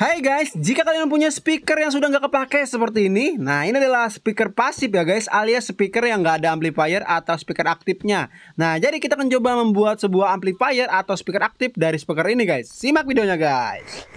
Hai guys, jika kalian punya speaker yang sudah nggak kepake seperti ini Nah ini adalah speaker pasif ya guys Alias speaker yang nggak ada amplifier atau speaker aktifnya Nah jadi kita akan coba membuat sebuah amplifier atau speaker aktif dari speaker ini guys Simak videonya guys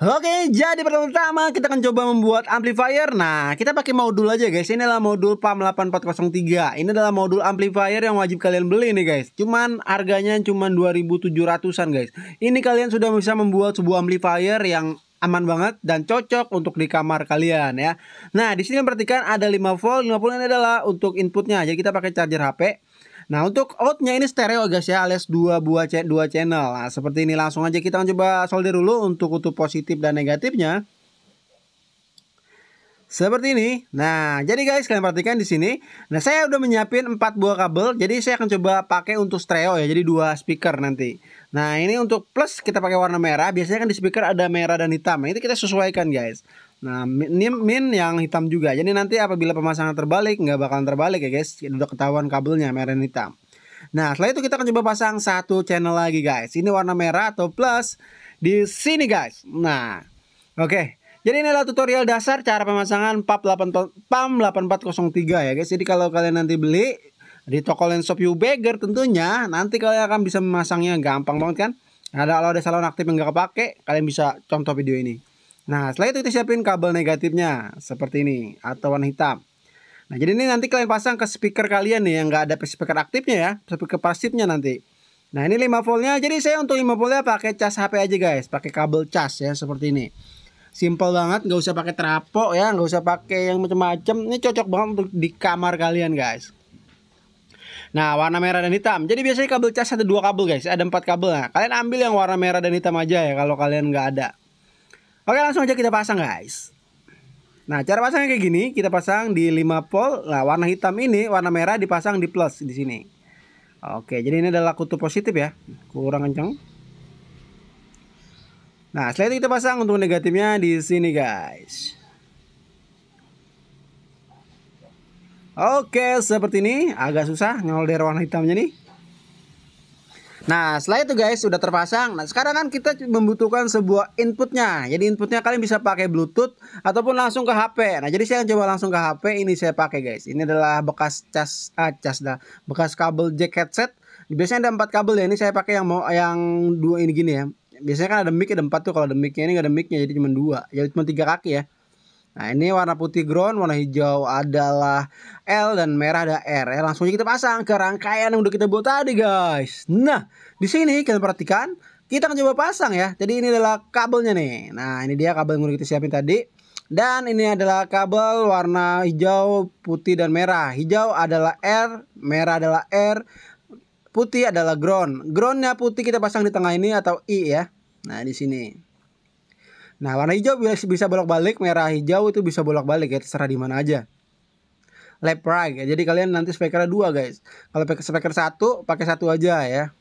Oke, jadi pertama kita akan coba membuat amplifier. Nah, kita pakai modul aja guys. Ini adalah modul PAM 8403. Ini adalah modul amplifier yang wajib kalian beli nih guys. Cuman harganya cuman 2700-an guys. Ini kalian sudah bisa membuat sebuah amplifier yang aman banget dan cocok untuk di kamar kalian ya. Nah, di sini perhatikan ada 5 volt. Lima volt ini adalah untuk inputnya. Jadi kita pakai charger HP. Nah untuk outnya ini stereo guys ya alias dua buah c dua channel. Nah seperti ini langsung aja kita coba solder dulu untuk kutub positif dan negatifnya. Seperti ini. Nah, jadi guys kalian perhatikan di sini. Nah, saya udah menyiapin 4 buah kabel. Jadi saya akan coba pakai untuk stereo ya. Jadi dua speaker nanti. Nah, ini untuk plus kita pakai warna merah. Biasanya kan di speaker ada merah dan hitam. Nah, itu kita sesuaikan guys. Nah, min, min yang hitam juga. Jadi nanti apabila pemasangan terbalik nggak bakalan terbalik ya guys. Udah ketahuan kabelnya merah dan hitam. Nah, setelah itu kita akan coba pasang satu channel lagi guys. Ini warna merah atau plus di sini guys. Nah, oke. Okay. Jadi adalah tutorial dasar cara pemasangan PAM 8403 ya guys. Jadi kalau kalian nanti beli di toko you beggar tentunya nanti kalian akan bisa memasangnya gampang banget kan. Ada kalau ada salon aktif yang nggak kepake, kalian bisa contoh video ini. Nah, setelah itu kita siapin kabel negatifnya seperti ini atau warna hitam. Nah, jadi ini nanti kalian pasang ke speaker kalian nih yang nggak ada speaker aktifnya ya, speaker pasifnya nanti. Nah, ini 5 voltnya. Jadi saya untuk 5 voltnya pakai cas HP aja guys, pakai kabel cas ya seperti ini. Simple banget, nggak usah pakai trapo ya, nggak usah pakai yang macam-macam. Ini cocok banget untuk di kamar kalian guys. Nah, warna merah dan hitam. Jadi biasanya kabel cas ada dua kabel guys, ada empat kabel. Nah, kalian ambil yang warna merah dan hitam aja ya kalau kalian nggak ada. Oke langsung aja kita pasang guys Nah cara pasangnya kayak gini Kita pasang di 5 volt Nah warna hitam ini warna merah dipasang di plus di sini Oke jadi ini adalah kutub positif ya Kurang kenceng Nah setelah itu kita pasang untuk negatifnya di sini guys Oke seperti ini Agak susah nyolder warna hitamnya nih Nah, setelah itu guys sudah terpasang. Nah, sekarang kan kita membutuhkan sebuah inputnya. Jadi inputnya kalian bisa pakai Bluetooth ataupun langsung ke HP. Nah, jadi saya coba langsung ke HP. Ini saya pakai guys. Ini adalah bekas cas ah, cas dah. Bekas kabel jack headset. Biasanya ada empat kabel ya. Ini saya pakai yang mau yang dua ini gini ya. Biasanya kan ada mic ada empat tuh. Kalau ada micnya ini nggak ada micnya jadi cuma dua. Jadi ya, cuma tiga kaki ya. Nah ini warna putih ground, warna hijau adalah L dan merah ada R ya. Langsung aja kita pasang ke rangkaian yang udah kita buat tadi guys. Nah di sini kita perhatikan kita akan coba pasang ya. Jadi ini adalah kabelnya nih. Nah ini dia kabel yang udah kita siapin tadi. Dan ini adalah kabel warna hijau, putih, dan merah. Hijau adalah R, merah adalah R, putih adalah ground. Groundnya putih kita pasang di tengah ini atau I ya. Nah di sini. Nah, warna hijau bisa bolak-balik, merah hijau itu bisa bolak-balik ya, terserah di mana aja. Lap right ya. Jadi kalian nanti speaker dua guys. Kalau pakai speaker satu, pakai satu aja ya.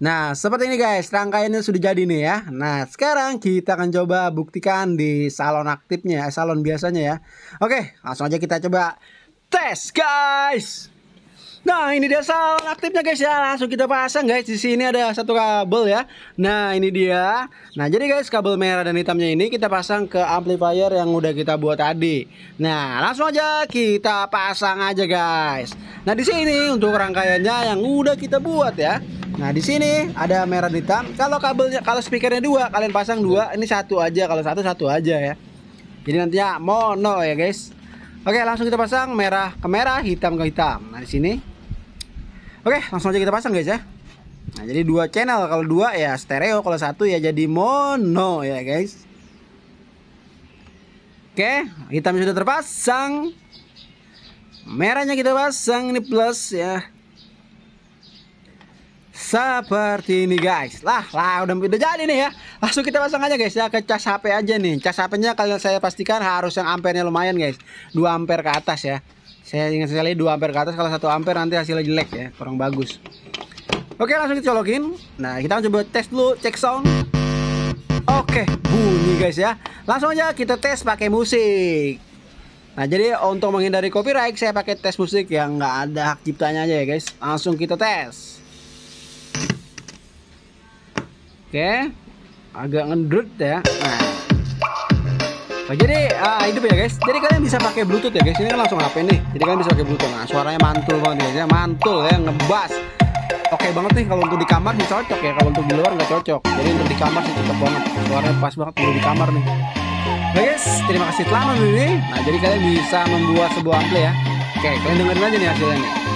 Nah, seperti ini guys, rangkaiannya sudah jadi nih ya. Nah, sekarang kita akan coba buktikan di salon aktifnya, eh, salon biasanya ya. Oke, langsung aja kita coba tes guys. Nah, ini dia sound aktifnya guys ya. Langsung kita pasang guys. Di sini ada satu kabel ya. Nah, ini dia. Nah, jadi guys, kabel merah dan hitamnya ini kita pasang ke amplifier yang udah kita buat tadi. Nah, langsung aja kita pasang aja guys. Nah, di sini untuk rangkaiannya yang udah kita buat ya. Nah, di sini ada merah dan hitam. Kalau kabelnya kalau speakernya dua, kalian pasang dua, ini satu aja. Kalau satu satu aja ya. Jadi nantinya mono ya guys. Oke, langsung kita pasang merah ke merah, hitam ke hitam. Nah, di sini Oke, langsung aja kita pasang guys ya. Nah, jadi dua channel. Kalau dua ya stereo, kalau satu ya jadi mono ya guys. Oke, hitam sudah terpasang. Merahnya kita pasang ini plus ya. Seperti ini guys Lah lah udah, udah jadi nih ya Langsung kita pasang aja guys ya ke cas HP aja nih Cas HP nya kalian saya pastikan harus yang ampernya lumayan guys 2 ampere ke atas ya saya ingat sekali 2 ampere ke atas kalau 1 ampere nanti hasilnya jelek ya kurang bagus oke langsung kita colokin nah kita coba tes dulu cek sound oke bunyi guys ya langsung aja kita tes pakai musik Nah jadi untuk menghindari copyright saya pakai tes musik yang nggak ada hak ciptanya aja ya guys. Langsung kita tes. Oke, agak ngedrut ya. Nah. Nah, jadi uh, hidup ya guys. Jadi kalian bisa pakai Bluetooth ya guys. Ini kan langsung HP nih. Jadi kalian bisa pakai Bluetooth. Nah, suaranya mantul banget ya. Mantul ya, ngebas. Oke okay banget nih kalau untuk di kamar sih cocok ya. Kalau untuk di luar nggak cocok. Jadi untuk di kamar sih cocok banget. Suaranya pas banget untuk di kamar nih. Nah guys, terima kasih telah ini. Nah, jadi kalian bisa membuat sebuah ampli ya. Oke, kalian dengerin aja nih hasilnya nih.